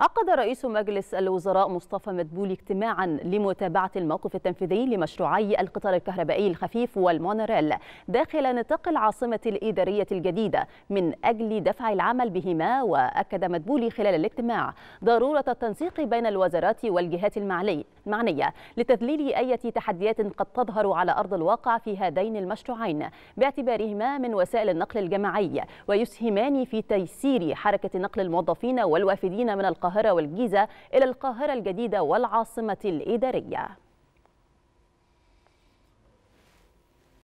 عقد رئيس مجلس الوزراء مصطفى مدبولي اجتماعا لمتابعة الموقف التنفيذي لمشروعي القطار الكهربائي الخفيف والمونوريل داخل نطاق العاصمة الإدارية الجديدة من أجل دفع العمل بهما وأكد مدبولي خلال الاجتماع ضرورة التنسيق بين الوزارات والجهات المعنية لتذليل أي تحديات قد تظهر على أرض الواقع في هذين المشروعين باعتبارهما من وسائل النقل الجماعي ويسهمان في تيسير حركة نقل الموظفين والوافدين من القطار القاهرة والجيزة إلى القاهرة الجديدة والعاصمة الإدارية